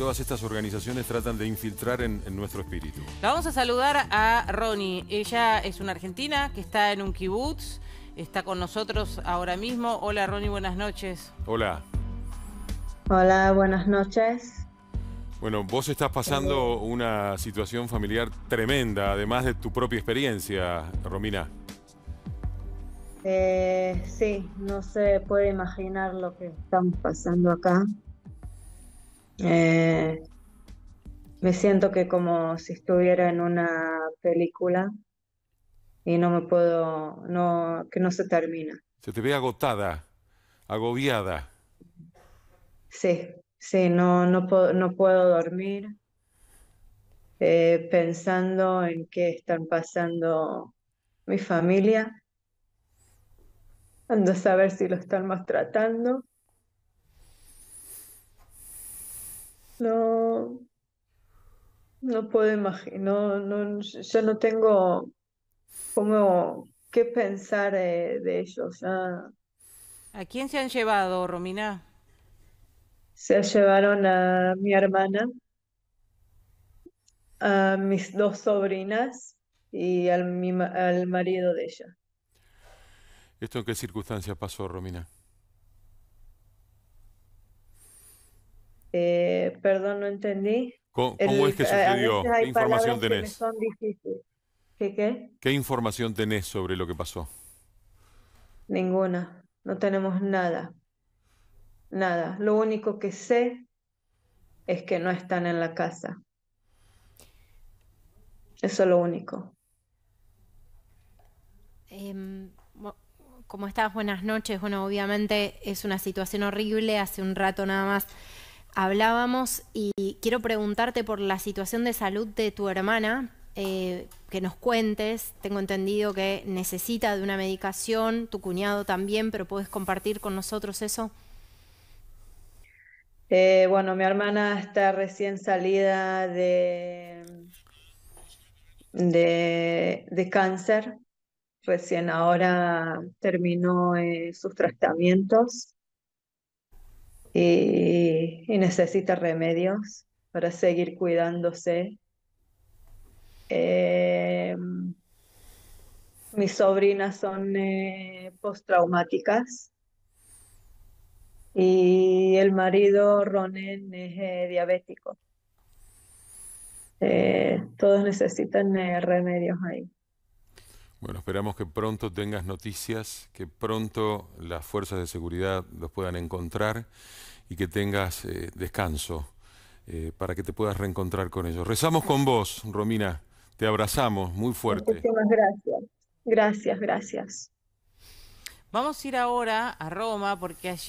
todas estas organizaciones tratan de infiltrar en, nuestro espíritu. vamos a saludar a Ronnie. Ella es una argentina que está en un kibutz, está con nosotros ahora mismo. Hola Ronnie, buenas noches. Hola. Hola, buenas noches. Bueno, vos estás pasando una situación familiar tremenda, además de tu propia experiencia, Romina. Eh, sí, no se puede imaginar lo que estamos pasando acá. Eh, me siento que como si estuviera en una película y no me puedo, no, que no se termina. Se te ve agotada, agobiada. Sí, sí, no, no, puedo, no puedo dormir eh, pensando en qué están pasando mi familia, ando a saber si lo están maltratando. No puedo imaginar, no, no, yo no tengo como qué pensar eh, de ellos. ¿A quién se han llevado, Romina? Se llevaron a mi hermana, a mis dos sobrinas y al, al marido de ella. ¿Esto en qué circunstancia pasó, Romina? Eh, eh, perdón, no entendí. ¿Cómo, es que eh, sucedió? ¿Qué información tenés? son ¿Qué, ¿Qué, información tenés sobre lo que pasó? Ninguna, no tenemos nada. Nada. Lo único que sé es que no están en la casa. Eso es lo único. Em, como ¿Cómo estás? Buenas noches. Bueno, obviamente es una situación horrible. Hace un rato nada más hablábamos y quiero preguntarte por la situación de salud de tu hermana, eh, que nos cuentes. Tengo entendido que necesita de una medicación, tu cuñado también, pero puedes compartir con nosotros eso. Eh, bueno, mi hermana está recién salida de, de, cáncer, recién ahora terminó eh, sus tratamientos eh, y, necesita remedios para seguir cuidándose. Eh, mis sobrinas son eh, postraumáticas y el marido Ronen es diabético. todos necesitan remedios ahí. Bueno, esperamos que pronto tengas noticias, que pronto las fuerzas de seguridad los puedan encontrar y que tengas eh, descanso eh, para que te puedas reencontrar con ellos. Rezamos con vos, Romina, te abrazamos muy fuerte. Muchísimas gracias. Gracias, gracias. Vamos a ir ahora a Roma porque allí...